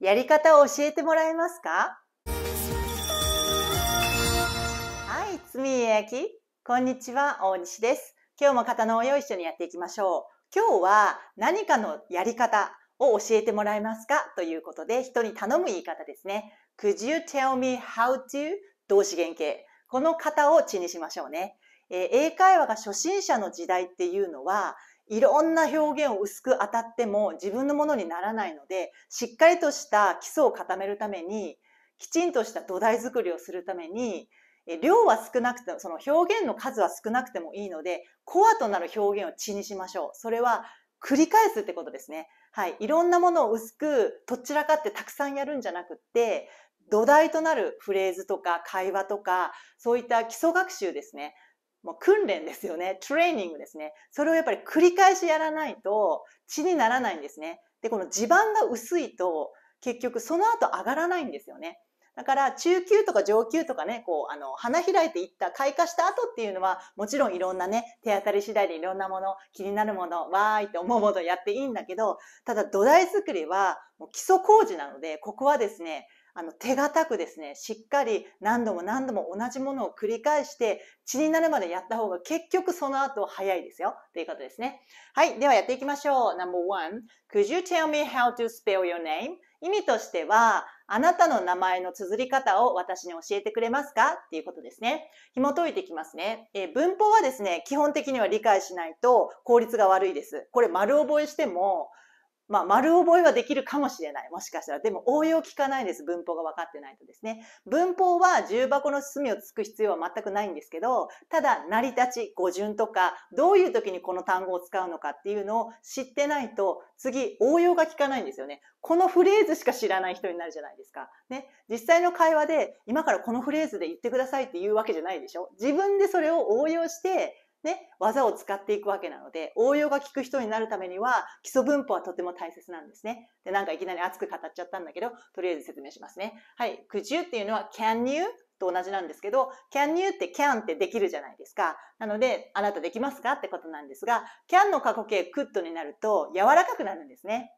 やり方を教えてもらえますかはい、つみえやき。こんにちは、大西です。今日も型の応用一緒にやっていきましょう。今日は何かのやり方を教えてもらえますかということで、人に頼む言い方ですね。Could you tell me how to 動詞原形。この型を地にしましょうね。えー、英会話が初心者の時代っていうのは、いろんな表現を薄く当たっても自分のものにならないので、しっかりとした基礎を固めるために、きちんとした土台作りをするために、量は少なくても、その表現の数は少なくてもいいので、コアとなる表現を血にしましょう。それは繰り返すってことですね。はい。いろんなものを薄く、どちらかってたくさんやるんじゃなくって、土台となるフレーズとか会話とか、そういった基礎学習ですね。もう訓練ですよね。トレーニングですね。それをやっぱり繰り返しやらないと血にならないんですね。で、この地盤が薄いと結局その後上がらないんですよね。だから中級とか上級とかね、こう、あの、花開いていった開花した後っていうのは、もちろんいろんなね、手当たり次第でいろんなもの、気になるもの、わーいって思うものやっていいんだけど、ただ土台作りはもう基礎工事なので、ここはですね、あの手堅くですね、しっかり何度も何度も同じものを繰り返して血になるまでやった方が結局その後早いですよということですね。はい、ではやっていきましょう。No.1 Could you tell me how to spell your name? 意味としては、あなたの名前の綴り方を私に教えてくれますかっていうことですね。紐解いていきますね、え文法はですね、基本的には理解しないと効率が悪いです。これ丸覚えしても、まあ、丸覚えはできるかもしれない。もしかしたら。でも応用効かないです。文法が分かってないとですね。文法は重箱の隅をつく必要は全くないんですけど、ただ、成り立ち、語順とか、どういう時にこの単語を使うのかっていうのを知ってないと、次、応用が効かないんですよね。このフレーズしか知らない人になるじゃないですか。ね。実際の会話で、今からこのフレーズで言ってくださいって言うわけじゃないでしょ。自分でそれを応用して、ね、技を使っていくわけなので、応用が効く人になるためには、基礎文法はとても大切なんですね。で、なんかいきなり熱く語っちゃったんだけど、とりあえず説明しますね。はい、could you っていうのは can you と同じなんですけど、can you って can ってできるじゃないですか。なので、あなたできますかってことなんですが、can の過去形 could になると柔らかくなるんですね。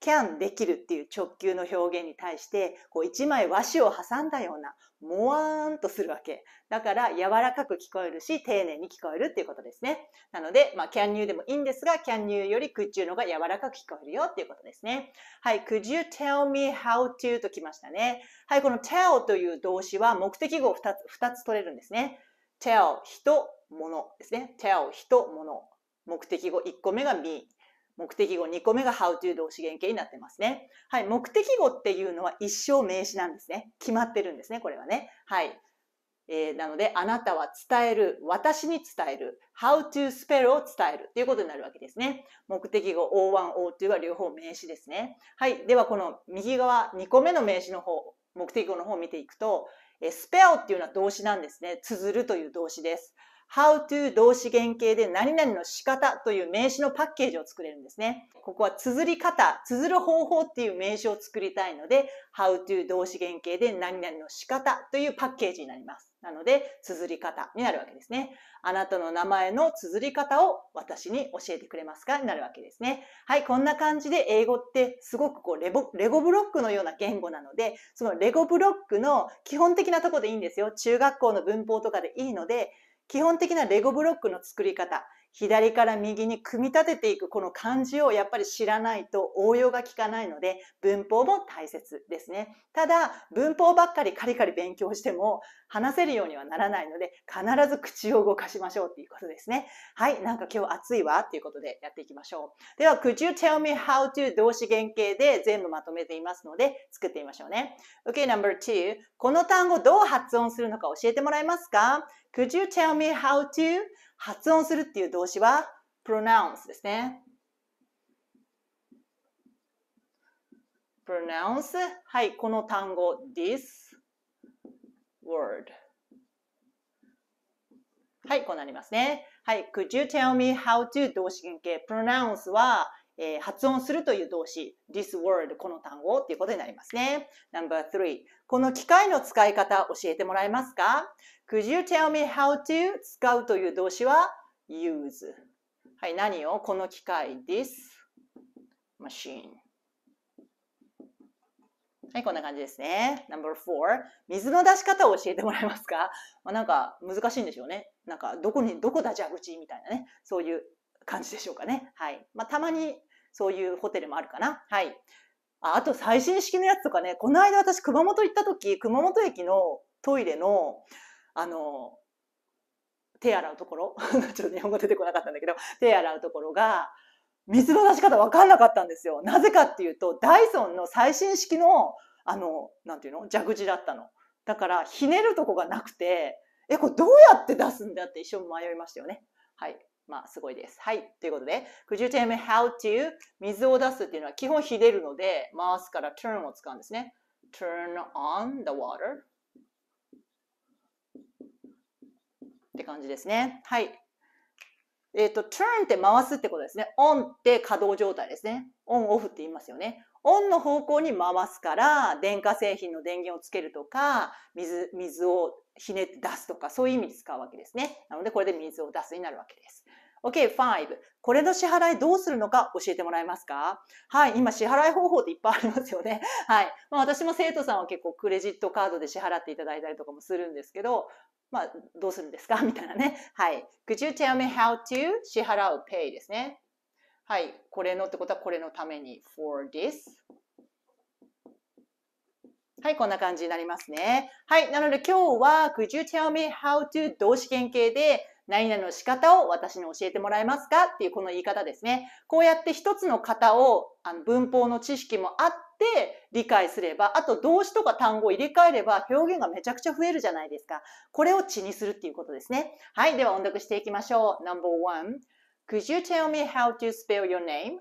can できるっていう直球の表現に対して、こう一枚和紙を挟んだような、もわーんとするわけ。だから柔らかく聞こえるし、丁寧に聞こえるっていうことですね。なので、まあ can you でもいいんですが、can you より c 中の方のが柔らかく聞こえるよっていうことですね。はい、could you tell me how to ときましたね。はい、この tell という動詞は目的語を 2, 2つ取れるんですね。tell 人、物ですね。tell 人、物。目的語1個目が me。目的語2個目が how to 動詞原形になってますね。はい。目的語っていうのは一生名詞なんですね。決まってるんですね、これはね。はい。えー、なので、あなたは伝える、私に伝える、how to spell を伝えるということになるわけですね。目的語 O1、O2 は両方名詞ですね。はい。では、この右側2個目の名詞の方、目的語の方を見ていくと、えー、spell っていうのは動詞なんですね。綴るという動詞です。how to 動詞原型で何々の仕方という名詞のパッケージを作れるんですね。ここは綴り方、綴る方法っていう名詞を作りたいので、how to 動詞原型で何々の仕方というパッケージになります。なので、綴り方になるわけですね。あなたの名前の綴り方を私に教えてくれますかになるわけですね。はい、こんな感じで英語ってすごくこうレボレゴブロックのような言語なので、そのレゴブロックの基本的なとこでいいんですよ。中学校の文法とかでいいので、基本的なレゴブロックの作り方左から右に組み立てていくこの漢字をやっぱり知らないと応用が効かないので文法も大切ですね。ただ文法ばっかりカリカリ勉強しても話せるようにはならないので必ず口を動かしましょうっていうことですね。はい、なんか今日暑いわっていうことでやっていきましょう。では Could you tell me how to 動詞原形で全部まとめていますので作ってみましょうね。OK, number two この単語どう発音するのか教えてもらえますか Could you tell me how to 発音するっていう動詞は pronounce ですね。pronounce はいこの単語 this word はいこうなりますねはい could you tell me how to 動詞形形 pronounce はえー、発音するという動詞 this word この単語っていうことになりますね。No.3 この機械の使い方教えてもらえますか Could you tell me how to 使うという動詞は use はい何をこの機械 this machine はい、こんな感じですね。Number four 水の出し方を教えてもらえますか、まあ、なんか難しいんでしょうね。なんかどこに、どこだ蛇口みたいなね。そういう感じでしょうかね。はい。まあ、たまにそういうホテルもあるかな。はい。ああと最新式のやつとかね、この間私熊本行った時、熊本駅のトイレの、あの、手洗うところ ちょっと日本語出てこなかったんだけど、手洗うところが、水の出し方分かんなかったんですよ。なぜかっていうと、ダイソンの最新式の、あの、なんていうの蛇口だったの。だから、ひねるとこがなくて、え、これどうやって出すんだって一生迷いましたよね。はい。まあ、すごいです。はい。ということで、could you tell me how to 水を出すっていうのは基本ひでるので、回すから turn を使うんですね。turn on the water って感じですね。はい。えっ、ー、と、turn って回すってことですね。on って稼働状態ですね。on off って言いますよね。オンの方向に回すから電化製品の電源をつけるとか水水をひねって出すとかそういう意味に使うわけですね。なのでこれで水を出すになるわけです。OK, 5. これの支払いどうするのか教えてもらえますかはい、今支払い方法っていっぱいありますよね。はい。まあ私も生徒さんは結構クレジットカードで支払っていただいたりとかもするんですけど、まあどうするんですかみたいなね。はい。Could you tell me how to 支払う pay ですね。はい、これのってことはこれのために for this はい、こんな感じになりますね。はい、なので今日は Could you tell me how to 動詞原形で何々の仕方を私に教えてもらえますかっていうこの言い方ですね。こうやって一つの型をあの文法の知識もあって理解すれば、あと動詞とか単語を入れ替えれば表現がめちゃくちゃ増えるじゃないですか。これを血にするっていうことですね。はい、では音読していきましょう。Number one Could you tell me how to spell your name?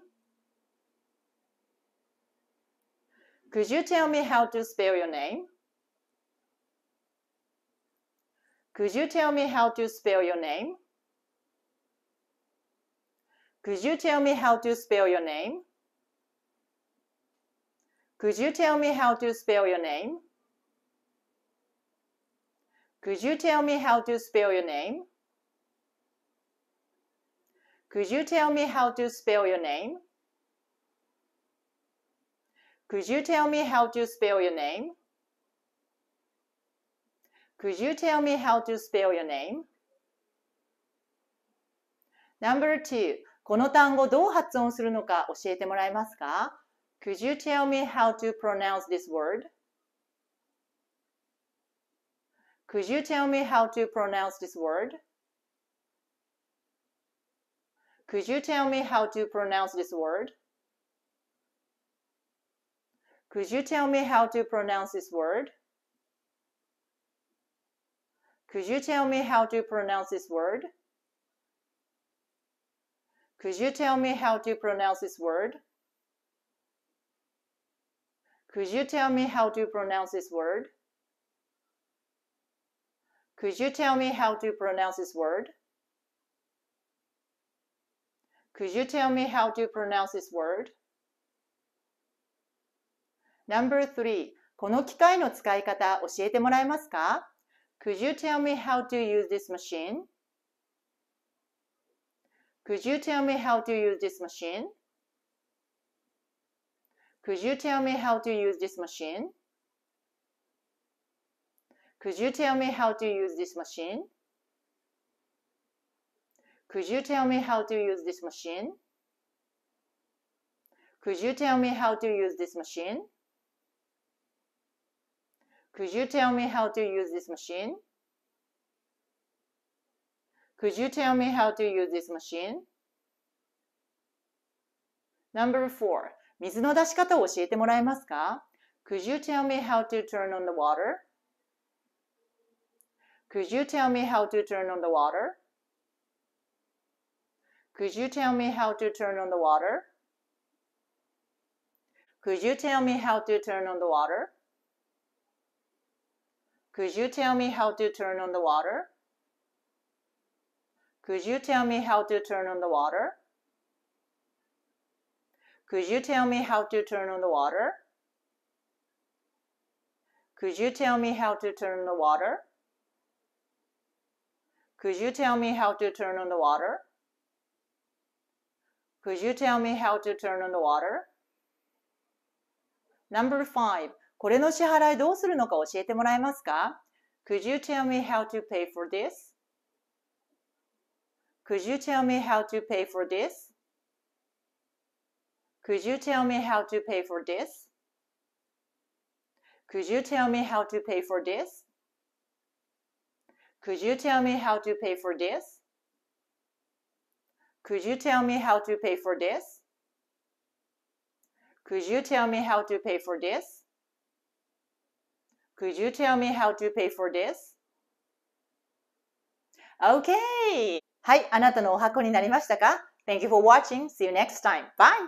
Could you tell me how to spell your name? Could you tell me how to spell your name? Could you tell me how to spell your name? Could you tell me how to spell your name? Could you tell me how to spell your name? Could you tell me how to spell your name? Could you tell me how to spell your name? Could you tell me how to spell your name? Number two, この単語どう発音するのか教えてもらえますか Could you tell me how to pronounce this word? Could you tell me how to pronounce this word? Could you tell me how to pronounce this word? Could you tell me how to pronounce this word? Could you tell me how to pronounce this word? Could you tell me how to pronounce this word? Could you tell me how to pronounce this word? Could you tell me how to pronounce this word? Could you tell me how to pronounce this word? Number three, この機械の使い方教えてもらえますか Could you tell me how to use this machine? Could you tell me how to use this machine? Could you tell me how to use this machine? Could you tell me how to use this machine? Could you tell me how to use this machine? Could you tell me how to use this machine? Could you tell me how to use this machine? Could you tell me how to use this machine? Number four, 水の出し方を教えてもらえますか Could you tell me how to turn on the water? Could you tell me how to turn on the water? Could you tell me how to turn on the water? Could you tell me how to turn on the water? Could you tell me how to turn on the water? Could you tell me how to turn on the water? Could you tell me how to turn on the water? Could you tell me how to turn on the water? Could you tell me how to turn on the water? Could you tell me how to turn on the water? Number five. これの支払いどうするのか教えてもらえますか Could you tell me how to pay for this? Could you tell me how to pay for this? Could you tell me how to pay for this? Could you tell me how to pay for this? Could you tell me how to pay for this? Could you tell me how to pay for this? Could you tell me how to pay for this? Could you tell me how to pay for this? Okay! はい、あなたのお箱になりましたか ?Thank you for watching. See you next time. Bye!